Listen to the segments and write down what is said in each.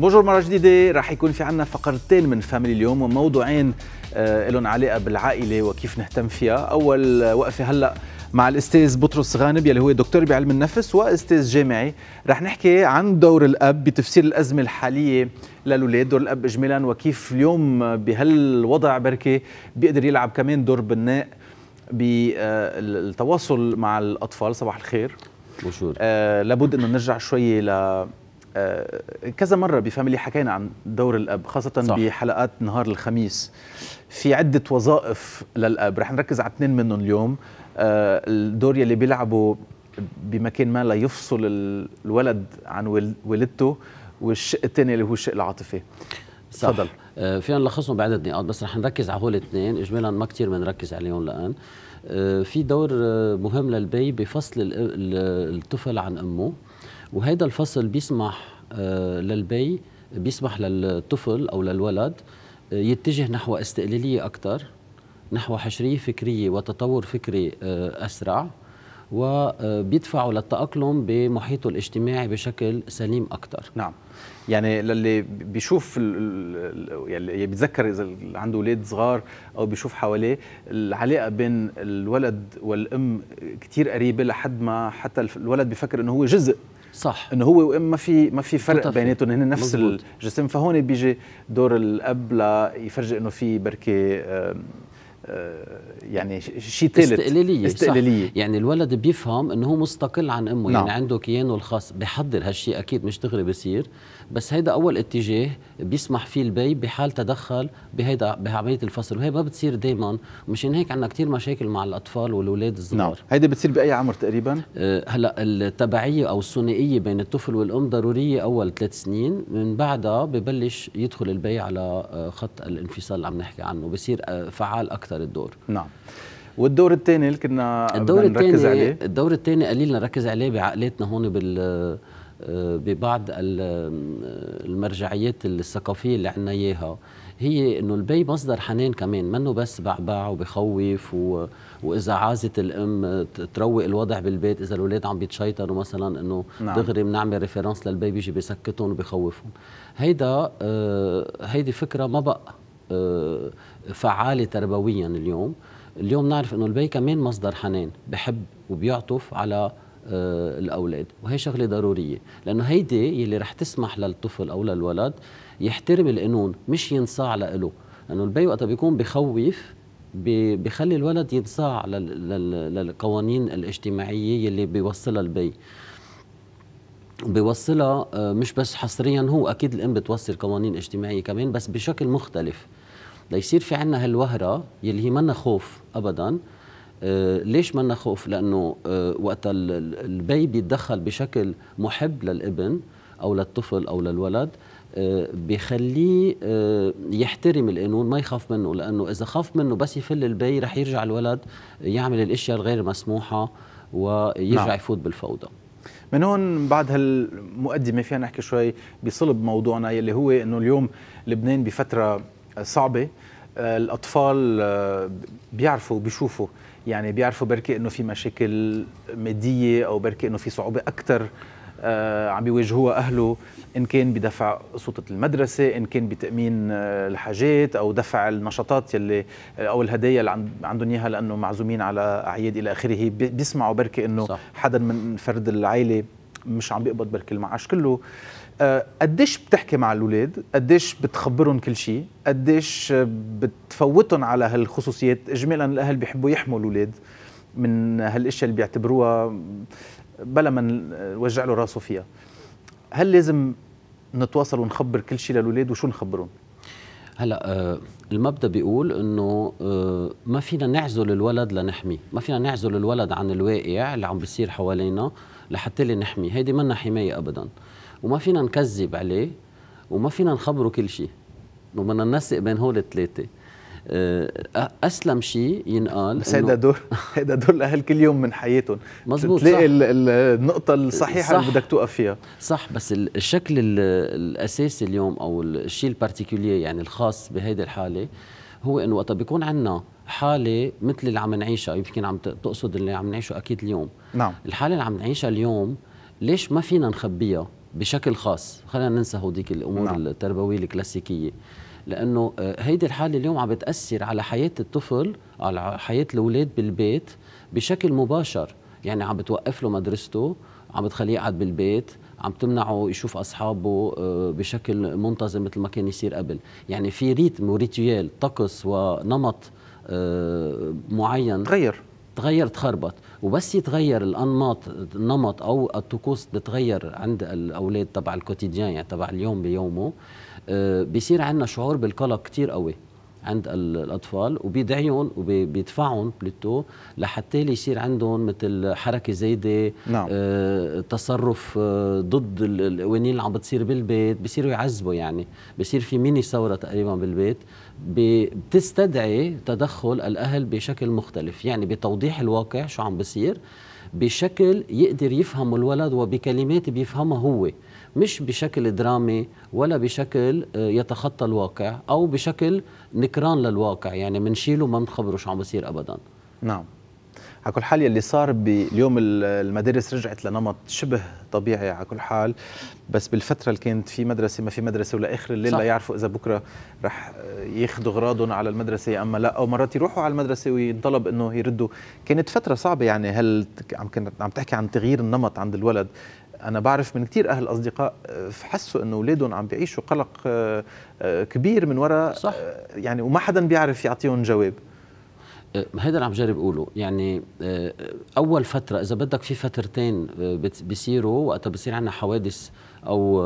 بونجور مرة جديدة رح يكون في عنا فقرتين من فاميلي اليوم وموضوعين آه لهم علاقة بالعائلة وكيف نهتم فيها أول وقفة هلأ مع الأستاذ بطرس غانب يلي هو دكتور بعلم النفس وأستاذ جامعي رح نحكي عن دور الأب بتفسير الأزمة الحالية للأولاد دور الأب إجمالا وكيف اليوم بهالوضع بركي بيقدر يلعب كمان دور بناء بالتواصل آه، مع الأطفال صباح الخير آه لابد انه نرجع شوي ل آه، كذا مرة بفاميلي حكينا عن دور الأب خاصة صح. بحلقات نهار الخميس في عدة وظائف للأب رح نركز على اثنين منهم اليوم آه، الدور يلي بيلعبوا بمكان ما ليفصل الولد عن والدته والشق الثاني اللي هو الشق العاطفي تفضل آه، فينا نلخصهم بعدة نقاط بس رح نركز على هول الاثنين اجمالا ما كثير بنركز عليهم الان في دور مهم للبي بفصل الطفل عن امه وهذا الفصل بيسمح آه، للبي بيسمح للطفل او للولد آه، يتجه نحو استقلاليه اكثر نحو حشريه فكريه وتطور فكري آه، اسرع وبيدفعوا للتأقلم بمحيطه الاجتماعي بشكل سليم أكثر نعم يعني للي بيشوف يعني بيتذكر إذا عنده أولاد صغار أو بيشوف حواليه العلاقة بين الولد والأم كثير قريبة لحد ما حتى الولد بيفكر أنه هو جزء صح انه هو وام ما في ما في فرق بيناتهم هن نفس مزبوط. الجسم فهون بيجي دور الاب ليفرجي انه في بركي آه، يعني شيء ثالث استقلاليه استقلاليه صح. يعني الولد بيفهم انه هو مستقل عن امه يعني نعم. يعني عنده كيانه الخاص بحضر هالشيء اكيد مش دغري بصير بس هيدا اول اتجاه بيسمح فيه البي بحال تدخل بهيدا بعمليه الفصل وهي ما بتصير دائما مشان هيك عندنا كثير مشاكل مع الاطفال والاولاد الصغار نعم هيدي بتصير باي عمر تقريبا أه هلا التبعيه او الثنائيه بين الطفل والام ضروريه اول ثلاث سنين من بعدها ببلش يدخل البي على أه، خط الانفصال اللي عم نحكي عنه بصير أه، فعال اكثر الدور نعم والدور الثاني اللي كنا الدور عليه الدور الثاني قليل نركز عليه بعقلاتنا هون بال ببعض المرجعيات الثقافيه اللي عندنا اياها هي انه البي مصدر حنان كمان منه بس بعبع وبخوف و... واذا عازت الام تروق الوضع بالبيت اذا الاولاد عم بيتشيطروا مثلا انه نعم. دغري بنعمل ريفرنس للبي بيجي بيسكتهم وبخوفهم هيدا آه هيدي فكره ما بقى آه فعاله تربويا اليوم اليوم نعرف انه البي كمان مصدر حنان بحب وبيعطف على آه، الاولاد وهي شغله ضروريه لانه هيدي يلي رح تسمح للطفل او للولد يحترم القانون مش ينصاع له لانه البي وقتها بيكون بخوف بخلي الولد ينصاع للقوانين الاجتماعيه يلي بيوصلها البي بيوصلها آه، مش بس حصريا هو اكيد الام بتوصل قوانين اجتماعيه كمان بس بشكل مختلف ليصير في عندنا هالوهره يلي هي منا خوف ابدا آه، ليش منا خوف لانه آه، وقت البي بيتدخل بشكل محب للابن او للطفل او للولد آه، بخليه يحترم القانون ما يخاف منه لانه اذا خاف منه بس يفل البي رح يرجع الولد يعمل الاشياء الغير مسموحه ويرجع نعم. يفوت بالفوضى من هون بعد هالمقدمه فينا نحكي شوي بصلب موضوعنا يلي هو انه اليوم لبنان بفتره صعبه الاطفال آه، بيعرفوا بيشوفوا يعني بيعرفوا بركي انه في مشاكل ماديه او بركي انه في صعوبه اكثر آه، عم بيواجهوها اهله ان كان بدفع سلطه المدرسه ان كان بتامين آه، الحاجات او دفع النشاطات يلي او الهدايا اللي عندهم اياها لانه معزومين على اعياد الى اخره بيسمعوا بركي انه حدا من فرد العائله مش عم بيقبض بركي المعاش كله آه، قديش بتحكي مع الاولاد قديش بتخبرهم كل شيء قديش بتفوتهم على هالخصوصيات اجمالا الاهل بيحبوا يحموا الاولاد من هالاشياء اللي بيعتبروها بلا ما نوجع له راسه فيها هل لازم نتواصل ونخبر كل شيء للاولاد وشو نخبرهم هلا آه، المبدا بيقول انه آه، ما فينا نعزل الولد لنحميه ما فينا نعزل الولد عن الواقع اللي عم بيصير حوالينا لحتى لي نحمي هيدي منا حماية أبدا وما فينا نكذب عليه وما فينا نخبره كل شيء وبدنا ننسق بين هول الثلاثة آه، اسلم شيء ينقال بس هيدا دور هيدا دور الاهل كل يوم من حياتهم مزبوط تلاقي صح. النقطه الصحيحه صح. اللي بدك توقف فيها صح بس الشكل الاساسي اليوم او الشيء البارتيكولي يعني الخاص بهيدي الحاله هو انه وقتها بيكون عندنا حاله مثل اللي عم نعيشها يمكن عم تقصد اللي عم نعيشه اكيد اليوم نعم الحاله اللي عم نعيشها اليوم ليش ما فينا نخبيها بشكل خاص خلينا ننسى هوديك الامور نعم. التربويه الكلاسيكيه لانه آه، هيدي الحاله اليوم عم بتاثر على حياه الطفل على حياه الاولاد بالبيت بشكل مباشر يعني عم بتوقف له مدرسته عم بتخليه يقعد بالبيت عم تمنعه يشوف اصحابه آه، بشكل منتظم مثل ما كان يصير قبل يعني في ريتم وريتويال طقس ونمط آه، معين تغير تغير تخربط وبس يتغير الانماط النمط او الطقوس بتغير عند الاولاد تبع الكوتيديان يعني تبع اليوم بيومه آه، بيصير عندنا شعور بالقلق كثير قوي عند الاطفال وبيدعيهم وبيدفعهم بلتو لحتى يصير عندهم مثل حركه زايده نعم. آه، تصرف آه، ضد القوانين اللي عم بتصير بالبيت بصيروا يعذبوا يعني بصير في ميني ثوره تقريبا بالبيت بتستدعي تدخل الاهل بشكل مختلف يعني بتوضيح الواقع شو عم بصير بشكل يقدر يفهمه الولد وبكلمات بيفهمها هو مش بشكل درامي ولا بشكل آه، يتخطى الواقع او بشكل نكران للواقع يعني بنشيله ما بنخبره شو عم بصير ابدا نعم على كل حال يلي صار باليوم المدارس رجعت لنمط شبه طبيعي على كل حال بس بالفتره اللي كانت في مدرسه ما في مدرسه ولاخر الليل لا يعرفوا اذا بكره رح ياخذوا اغراضهم على المدرسه يا اما لا او مرات يروحوا على المدرسه وينطلب انه يردوا كانت فتره صعبه يعني هل عم كنت عم تحكي عن تغيير النمط عند الولد انا بعرف من كثير اهل اصدقاء آه، حسوا انه اولادهم عم بيعيشوا قلق آه، آه، كبير من وراء صح. يعني وما حدا بيعرف يعطيهم جواب هذا اللي عم جرب اقوله يعني اول فتره اذا بدك في فترتين بيصيروا وقتها بصير عندنا حوادث او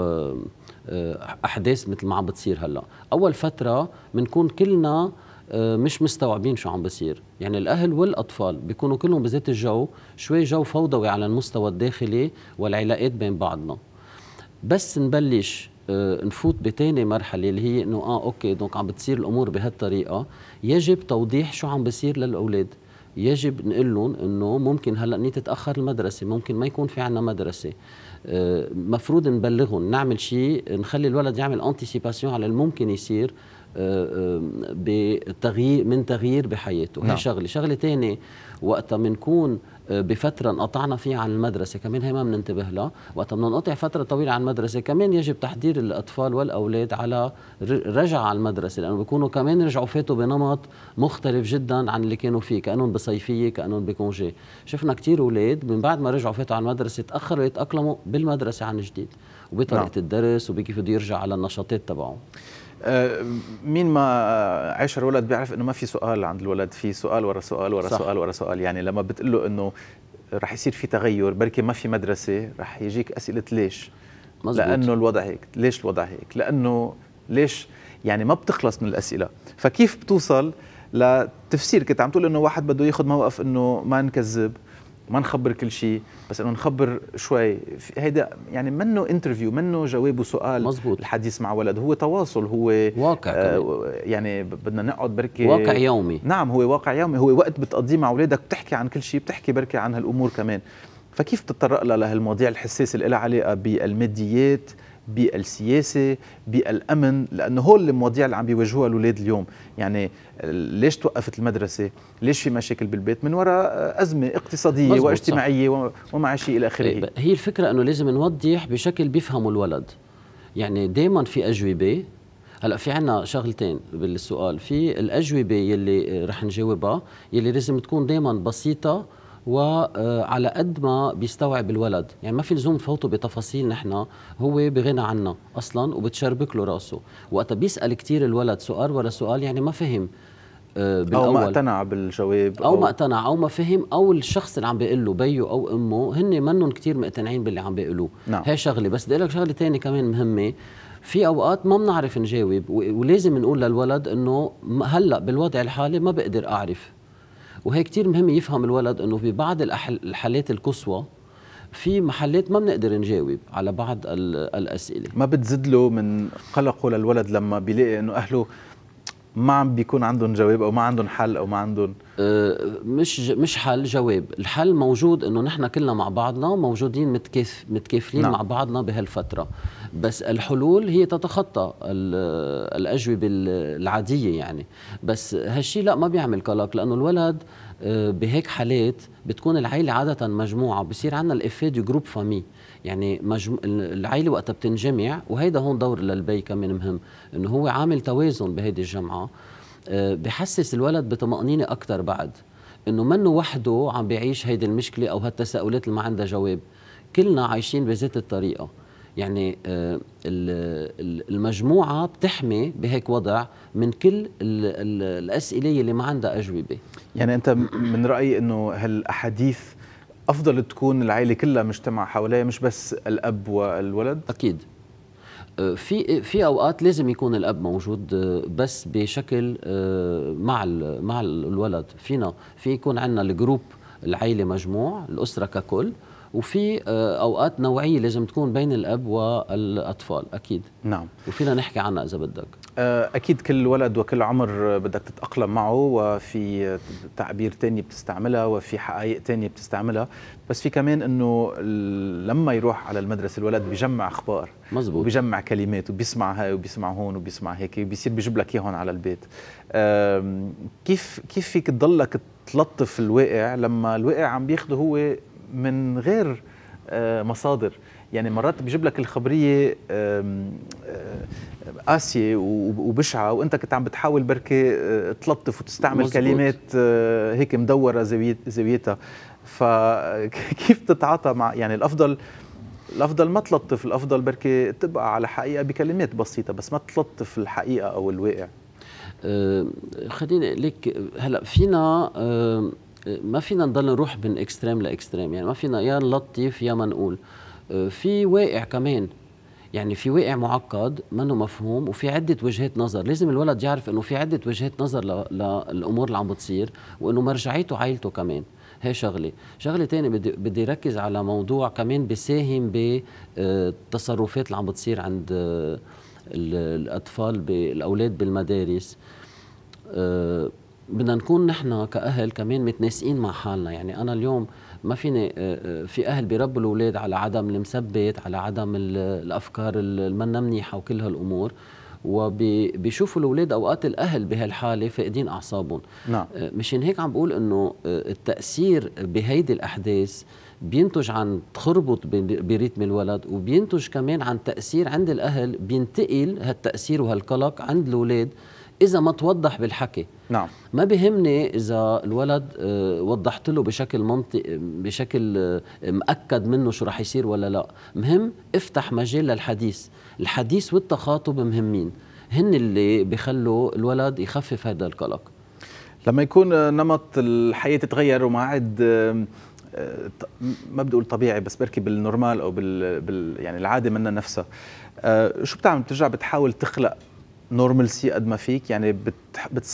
احداث مثل ما عم بتصير هلا اول فتره بنكون كلنا آه، مش مستوعبين شو عم بصير يعني الأهل والأطفال بيكونوا كلهم بذات الجو شوي جو فوضوي على المستوى الداخلي والعلاقات بين بعضنا بس نبلش آه، نفوت بتاني مرحله اللي هي انه اه اوكي دونك عم بتصير الامور بهالطريقه يجب توضيح شو عم بصير للاولاد يجب نقول لهم انه ممكن هلا ني تتاخر المدرسه ممكن ما يكون في عندنا مدرسه آه، مفروض نبلغهم نعمل شيء نخلي الولد يعمل انتيسيباسيون على الممكن يصير بتغيير من تغيير بحياته نعم. هي شغله شغله ثانيه وقتها بنكون بفتره انقطعنا فيها عن المدرسه كمان هي ما بننتبه لها وقتها بننقطع فتره طويله عن المدرسه كمان يجب تحضير الاطفال والاولاد على رجع على المدرسه لانه بيكونوا كمان رجعوا فاتوا بنمط مختلف جدا عن اللي كانوا فيه كانهم بصيفيه كانهم بكونجي شفنا كثير اولاد من بعد ما رجعوا فاتوا على المدرسه تاخروا يتاقلموا بالمدرسه عن جديد وبطريقه نعم. الدرس وبكيف بده يرجع على النشاطات تبعه مين ما عاشر ولد بيعرف انه ما في سؤال عند الولد في سؤال ورا سؤال ورا صح. سؤال ورا سؤال يعني لما بتقول له انه رح يصير في تغير بركي ما في مدرسه رح يجيك اسئله ليش مزبوط. لانه الوضع هيك ليش الوضع هيك لانه ليش يعني ما بتخلص من الاسئله فكيف بتوصل لتفسير كنت عم تقول انه واحد بده ياخذ موقف انه ما نكذب ما نخبر كل شيء بس انه نخبر شوي هيدا يعني منه انترفيو منه جواب وسؤال مزبوط. الحديث مع ولد هو تواصل هو واقع آه يعني بدنا نقعد بركي واقع يومي نعم هو واقع يومي هو وقت بتقضيه مع اولادك بتحكي عن كل شيء بتحكي بركي عن هالامور كمان فكيف تتطرق لها لهالمواضيع الحساسه اللي لها علاقه بالماديات بالسياسه بالامن لانه هول المواضيع اللي عم بيواجهوها الاولاد اليوم يعني ليش توقفت المدرسه ليش في مشاكل بالبيت من وراء ازمه اقتصاديه واجتماعيه ومعاشيه الى اخره إيه، هي الفكره انه لازم نوضح بشكل بيفهمه الولد يعني دائما في اجوبه هلا في عنا شغلتين بالسؤال في الاجوبه يلي رح نجاوبها يلي لازم تكون دائما بسيطه وعلى آه، قد ما بيستوعب الولد يعني ما في لزوم نفوته بتفاصيل نحن هو بغنى عنا اصلا وبتشربك له راسه وقت بيسال كثير الولد سؤال ورا سؤال يعني ما فهم بالأول. آه، او ما اقتنع بالجواب أو, او ما اقتنع او ما فهم او الشخص اللي عم بيقول له بيه او امه هن منهم كثير مقتنعين باللي عم بيقولوه نعم. هي شغله بس بدي لك شغله ثانيه كمان مهمه في اوقات ما بنعرف نجاوب ولازم نقول للولد انه هلا بالوضع الحالي ما بقدر اعرف وهي كتير مهم يفهم الولد انه في بعض الحالات القصوى في محلات ما بنقدر نجاوب على بعض الاسئله ما بتزد له من قلقه للولد لما بيلاقي انه اهله ما عم بيكون عندهم جواب او ما عندهم حل او ما عندهم أه، مش مش حل جواب الحل موجود انه نحن كلنا مع بعضنا موجودين متكاف متكافلين نعم. مع بعضنا بهالفتره بس الحلول هي تتخطى الاجوبه العاديه يعني بس هالشيء لا ما بيعمل قلق لانه الولد أه، بهيك حالات بتكون العيله عاده مجموعه بصير عندنا الافيه دو جروب فامي يعني مجم... العائله وقتها بتنجمع وهيدا هون دور للبي كمان مهم انه هو عامل توازن بهيدي الجمعه آه، بحسس الولد بطمأنينة أكثر بعد إنه منه وحده عم بيعيش هيدي المشكلة أو هالتساؤلات اللي ما عندها جواب كلنا عايشين بذات الطريقة يعني آه، المجموعة بتحمي بهيك وضع من كل الأسئلة اللي ما عندها أجوبة يعني أنت من رأيي أنه هالأحاديث افضل تكون العائله كلها مجتمع حواليها مش بس الاب والولد اكيد أه، في في اوقات لازم يكون الاب موجود أه، بس بشكل أه، مع مع الولد فينا في يكون عندنا الجروب العائله مجموع الاسره ككل وفي آه، اوقات نوعيه لازم تكون بين الاب والاطفال اكيد نعم وفينا نحكي عنها اذا بدك آه، اكيد كل ولد وكل عمر بدك تتاقلم معه وفي تعبير تاني بتستعملها وفي حقائق تانية بتستعملها بس في كمان انه لما يروح على المدرسه الولد بجمع اخبار مزبوط وبيجمع كلمات وبيسمع هاي وبيسمع هون وبيسمع هيك وبيصير بيجيب لك اياهم على البيت كيف كيف فيك تضلك تلطف الواقع لما الواقع عم بياخده هو من غير آه، مصادر يعني مرات بيجيب لك الخبريه آه، قاسيه وبشعه وانت كنت عم بتحاول بركي آه، تلطف وتستعمل مزبوط. كلمات هيك مدوره زاويتها فكيف تتعاطى مع يعني الافضل الافضل ما تلطف الافضل بركي تبقى على حقيقه بكلمات بسيطه بس ما تلطف الحقيقه او الواقع أه خليني لك هلا فينا أه ما فينا نضل نروح من اكستريم لاكستريم يعني ما فينا يا نلطف يا ما نقول آه، في واقع كمان يعني في واقع معقد منه مفهوم وفي عده وجهات نظر لازم الولد يعرف انه في عده وجهات نظر للامور اللي عم بتصير وانه مرجعيته عائلته كمان هي شغله شغله ثانيه بدي بدي ركز على موضوع كمان بيساهم بالتصرفات آه، اللي عم بتصير عند آه، الاطفال بالاولاد بالمدارس بدنا نكون نحن كأهل كمان متناسقين مع حالنا يعني أنا اليوم ما فيني آه، آه، في أهل بيربوا الأولاد على عدم المثبت على عدم الأفكار المنا منيحة وكل هالأمور وبيشوفوا الاولاد اوقات الاهل بهالحاله فاقدين اعصابهم نعم آه، مشان هيك عم بقول انه التاثير بهيدي الاحداث بينتج عن تخربط بريتم الولد وبينتج كمان عن تاثير عند الاهل بينتقل هالتاثير وهالقلق عند الاولاد اذا ما توضح بالحكي نعم ما بهمني اذا الولد آه، وضحت له بشكل منطق بشكل آه، مأكد منه شو رح يصير ولا لا مهم افتح مجال للحديث الحديث والتخاطب مهمين هن اللي بخلوا الولد يخفف هذا القلق لما يكون نمط الحياه تتغير وما عاد آه، ما بدي اقول طبيعي بس بركي بالنورمال او بال, بال يعني العاده منها نفسها شو بتعمل بترجع بتحاول تخلق نورمالسي قد ما فيك يعني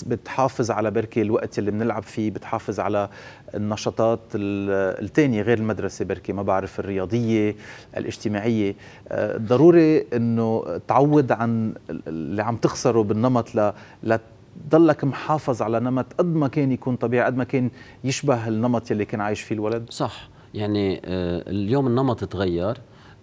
بتحافظ على بركي الوقت اللي بنلعب فيه بتحافظ على النشاطات الثانيه غير المدرسه بركي ما بعرف الرياضيه الاجتماعيه آه، ضروري انه تعوض عن اللي عم تخسره بالنمط ل, ل ضلك محافظ على نمط قد ما كان يكون طبيعي قد ما كان يشبه النمط اللي كان عايش فيه الولد صح يعني آه، اليوم النمط تغير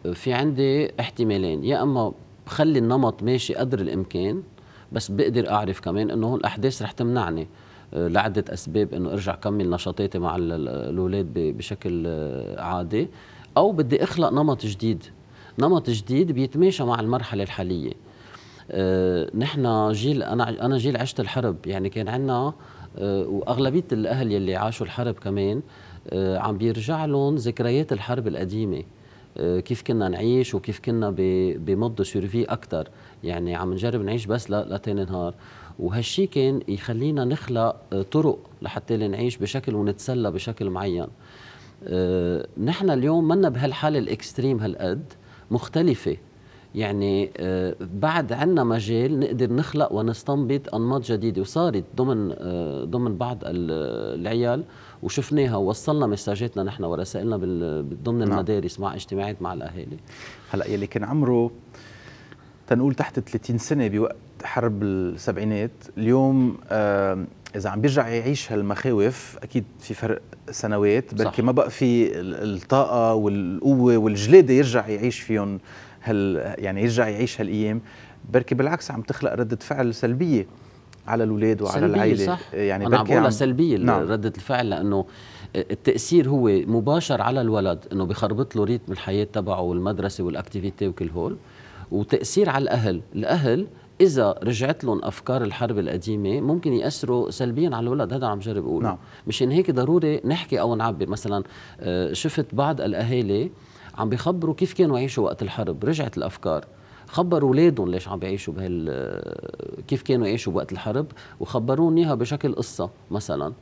آه، في عندي احتمالين يا اما بخلي النمط ماشي قدر الامكان بس بقدر اعرف كمان انه هون الاحداث رح تمنعني آه، لعدة أسباب إنه أرجع كمل نشاطاتي مع الأولاد بشكل آه، عادي أو بدي أخلق نمط جديد نمط جديد بيتماشى مع المرحلة الحالية آه، نحن جيل أنا أنا جيل عشت الحرب يعني كان عندنا وأغلبية الأهل يلي عاشوا الحرب كمان عم بيرجع لهم ذكريات الحرب القديمة آه، كيف كنا نعيش وكيف كنا بمض سيرفي اكثر يعني عم نجرب نعيش بس لتاني نهار وهالشي كان يخلينا نخلق آه، طرق لحتى نعيش بشكل ونتسلى بشكل معين آه، نحن اليوم منا بهالحالة الإكستريم هالقد مختلفة يعني بعد عنا مجال نقدر نخلق ونستنبط أنماط جديدة وصارت ضمن ضمن بعض العيال وشفناها ووصلنا مساجاتنا نحن ورسائلنا ضمن نعم. المدارس مع اجتماعات مع الاهالي هلا يلي كان عمره تنقول تحت 30 سنه بوقت حرب السبعينات اليوم آه اذا عم بيرجع يعيش هالمخاوف اكيد في فرق سنوات بركي ما بقى في الطاقه والقوه والجلاده يرجع يعيش فيهم هال يعني يرجع يعيش هالايام بركي بالعكس عم تخلق رده فعل سلبيه على الاولاد وعلى العائله صح؟ إيه، يعني انا عم سلبيه نعم. رده الفعل لانه التاثير هو مباشر على الولد انه بخربط له ريتم الحياه تبعه والمدرسه والاكتيفيتي وكل هول وتاثير على الاهل الاهل إذا رجعت لهم أفكار الحرب القديمة ممكن يأثروا سلبيا على الولد هذا عم جرب أقوله نعم. مشان هيك ضروري نحكي أو نعبر مثلا آه، شفت بعض الأهالي عم بيخبروا كيف كانوا يعيشوا وقت الحرب رجعت الأفكار خبروا اولادهم ليش عم بيعيشوا بهال كيف كانوا يعيشوا بوقت الحرب وخبروني اياها بشكل قصه مثلا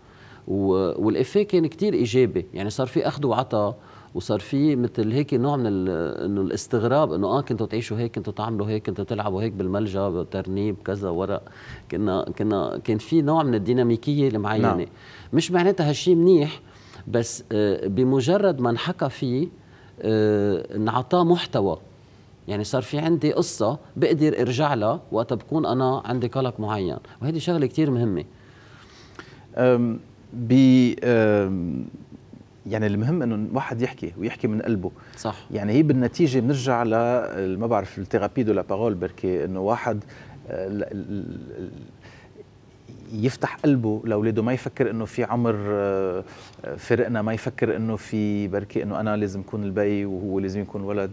والافيه كان كتير ايجابي يعني صار في اخذ وعطاء وصار في مثل هيك نوع من انه الاستغراب انه اه كنتوا تعيشوا هيك كنتوا تعملوا هيك كنتوا تلعبوا هيك بالملجا ترنيب كذا ورق كنا كنا كان في نوع من الديناميكيه المعينه نعم. مش معناتها هالشيء منيح بس آه، بمجرد ما انحكى فيه آه، انعطاه محتوى يعني صار في عندي قصة بقدر ارجع لها وقت بكون انا عندي قلق معين وهيدي شغلة كتير مهمة ب يعني المهم انه الواحد يحكي ويحكي من قلبه صح يعني هي بالنتيجه بنرجع ل ما بعرف الثيرابي دو لا بارول بركي انه واحد آه، يفتح قلبه لاولاده ما يفكر انه في عمر آه، فرقنا ما يفكر انه في بركي انه انا لازم اكون البي وهو لازم يكون ولد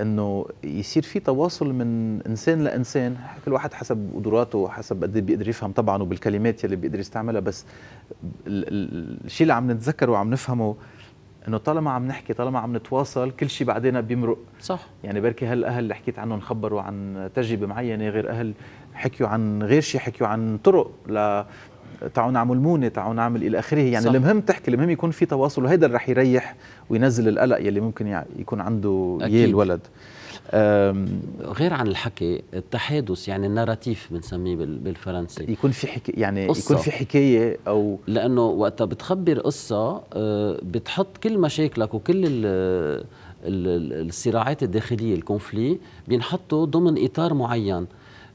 انه يصير في تواصل من انسان لانسان كل واحد حسب قدراته وحسب قد إيه بيقدر يفهم طبعا وبالكلمات يلي بيقدر يستعملها بس الشيء اللي عم نتذكره وعم نفهمه انه طالما عم نحكي طالما عم نتواصل كل شيء بعدين بيمرق صح يعني بركي هالاهل اللي حكيت عنهم خبروا عن تجربه معينه غير اهل حكيوا عن غير شيء حكيوا عن طرق ل تعالوا نعمل مونه تعالوا نعمل الى اخره يعني صح. المهم تحكي المهم يكون في تواصل وهذا اللي رح يريح وينزل القلق يلي ممكن يكون عنده اياه الولد غير عن الحكي التحادث يعني الناراتيف بنسميه بالفرنسي يكون في حكي يعني قصة. يكون في حكايه او لانه وقتها بتخبر قصه آه، بتحط كل مشاكلك وكل الصراعات الداخليه الكونفلي بينحطوا ضمن اطار معين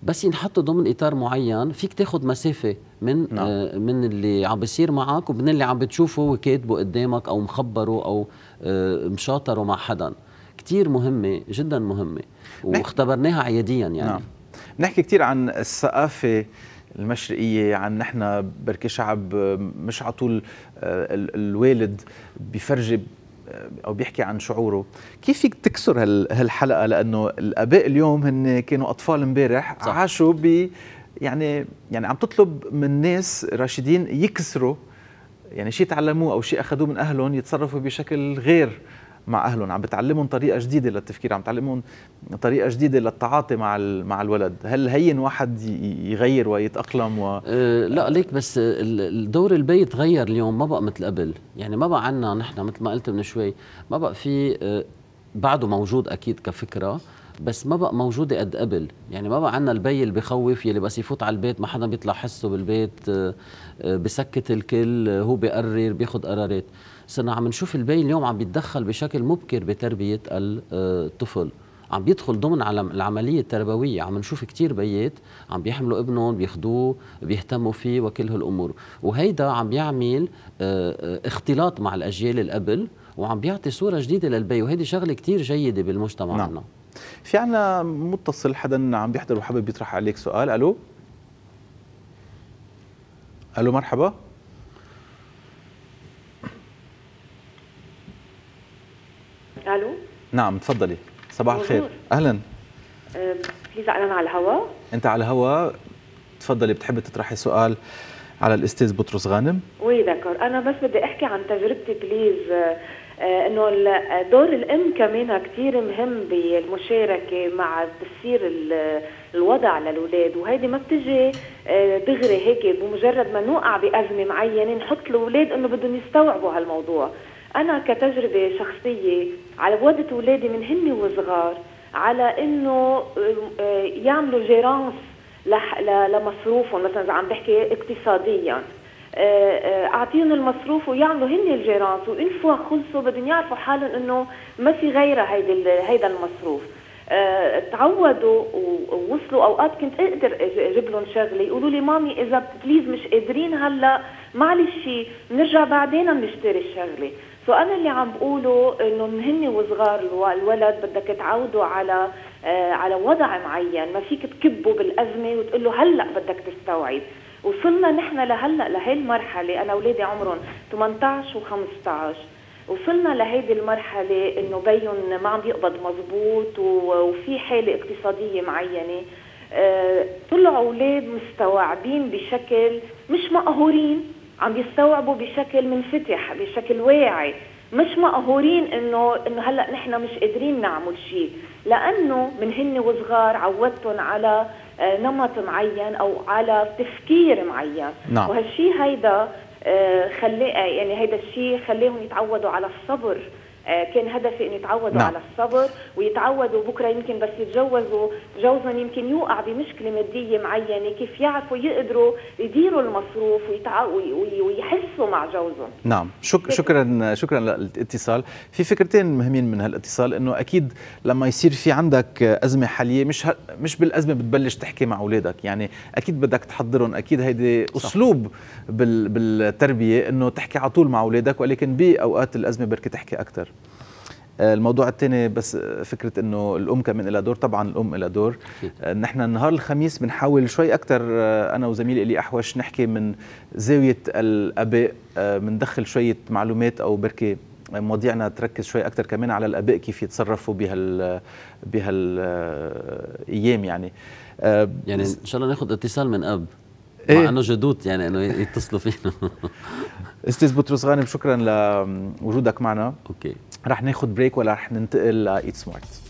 بس ينحط ضمن اطار معين فيك تاخذ مسافه من نعم. آه من اللي عم بيصير معك ومن اللي عم بتشوفه وكاتبه قدامك او مخبره او آه مشاطره مع حدا كثير مهمه جدا مهمه واختبرناها عياديا يعني نعم بنحكي كثير عن الثقافه المشرقية عن نحن بركي شعب آه، مش على طول آه، الوالد بفرجي او بيحكي عن شعوره كيف فيك تكسر هالحلقه لانه الاباء اليوم هن كانوا اطفال امبارح عاشوا ب يعني يعني عم تطلب من ناس راشدين يكسروا يعني شيء تعلموه او شيء اخذوه من اهلهم يتصرفوا بشكل غير مع اهلهم عم بتعلمهم طريقه جديده للتفكير عم بتعلمهم طريقه جديده للتعاطي مع مع الولد هل هين واحد يغير ويتاقلم و أه لا ليك بس دور البي تغير اليوم ما بقى مثل قبل يعني ما بقى عندنا نحن مثل ما قلت من شوي ما بقى في أه، بعده موجود اكيد كفكره بس ما بقى موجوده قد قبل يعني ما بقى عندنا البي اللي بخوف يلي بس يفوت على البيت ما حدا بيطلع حسه بالبيت أه، أه، بسكت الكل هو بيقرر بياخذ قرارات صرنا عم نشوف البي اليوم عم بيتدخل بشكل مبكر بتربيه الطفل عم بيدخل ضمن العملية التربوية عم نشوف كتير بيات عم بيحملوا ابنهم بياخذوه بيهتموا فيه وكل هالأمور وهيدا عم بيعمل آه، آه، اختلاط مع الأجيال اللي قبل وعم بيعطي صورة جديدة للبي وهيدي شغلة كتير جيدة بالمجتمع نعم. في عنا متصل حدا عم بيحضر وحابب يطرح عليك سؤال ألو ألو مرحبا نعم تفضلي صباح الخير اهلا بليز انا على الهواء انت على الهواء تفضلي بتحبي تطرحي سؤال على الاستاذ بطرس غانم وي ذكر انا بس بدي احكي عن تجربتي بليز أه، انه دور الام كمان كثير مهم بالمشاركه مع تفسير الوضع للاولاد وهيدي ما بتجي أه، دغري هيك بمجرد ما نوقع بازمه معينه نحط الاولاد انه بدهم يستوعبوا هالموضوع انا كتجربه شخصيه على اولادي من هن وصغار على انه آه، يعملوا جيرانس لمصروفهم مثلا اذا عم بحكي اقتصاديا آه، آه، اعطيهم المصروف ويعملوا هن الجيرانس وان خلصوا بدهم يعرفوا حالهم انه ما في غيرها هيدا المصروف تعودوا ووصلوا اوقات كنت اقدر اجيب لهم شغله يقولوا لي مامي اذا بليز مش قادرين هلا معلش بنرجع بعدين بنشتري الشغله سو انا اللي عم بقوله انه هن وصغار الولد بدك تعوده على آه على وضع معين ما فيك تكبه بالازمه وتقول له هلا بدك تستوعب وصلنا نحن لهلا لهي المرحله انا اولادي عمرهم 18 و15 وصلنا لهيدي المرحلة إنه بين ما عم يقبض مزبوط وفي حالة اقتصادية معينة آه، طلعوا أولاد مستوعبين بشكل مش مقهورين عم يستوعبوا بشكل منفتح بشكل واعي مش مقهورين انه انه هلا نحن مش قادرين نعمل شيء لانه من هن وصغار عودتهم على آه، نمط معين او على تفكير معين نعم. وهالشيء هيدا آه، خلي يعني هيدا الشيء خليهم يتعودوا على الصبر آه، كان هدفي أن يتعودوا نعم. على الصبر ويتعودوا بكرة يمكن بس يتجوزوا جوزهم يمكن يوقع بمشكلة مادية معينة كيف يعرفوا يقدروا يديروا المصروف ويحسوا مع جوزهم نعم شك شكرا شكرا للاتصال في فكرتين مهمين من هالاتصال انه اكيد لما يصير في عندك ازمه حاليه مش ه... مش بالازمه بتبلش تحكي مع اولادك يعني اكيد بدك تحضرهم اكيد هيدي اسلوب بال... بالتربيه انه تحكي على طول مع اولادك ولكن باوقات الازمه بركي تحكي اكثر آه، الموضوع الثاني بس آه، فكره انه الام كمان لها دور طبعا الام لها دور آه، نحن النهار الخميس بنحاول شوي اكثر انا وزميلي الي احوش نحكي من زاويه الاباء بندخل شويه معلومات او بركي مواضيعنا تركز شوي اكثر كمان على الاباء كيف يتصرفوا بهال بهالايام يعني يعني ان شاء الله ناخذ اتصال من اب إيه؟ مع انه جدود يعني انه يتصلوا فينا استاذ بطرس غانم شكرا لوجودك معنا اوكي رح ناخد بريك ولا رح ننتقل لايت سمارت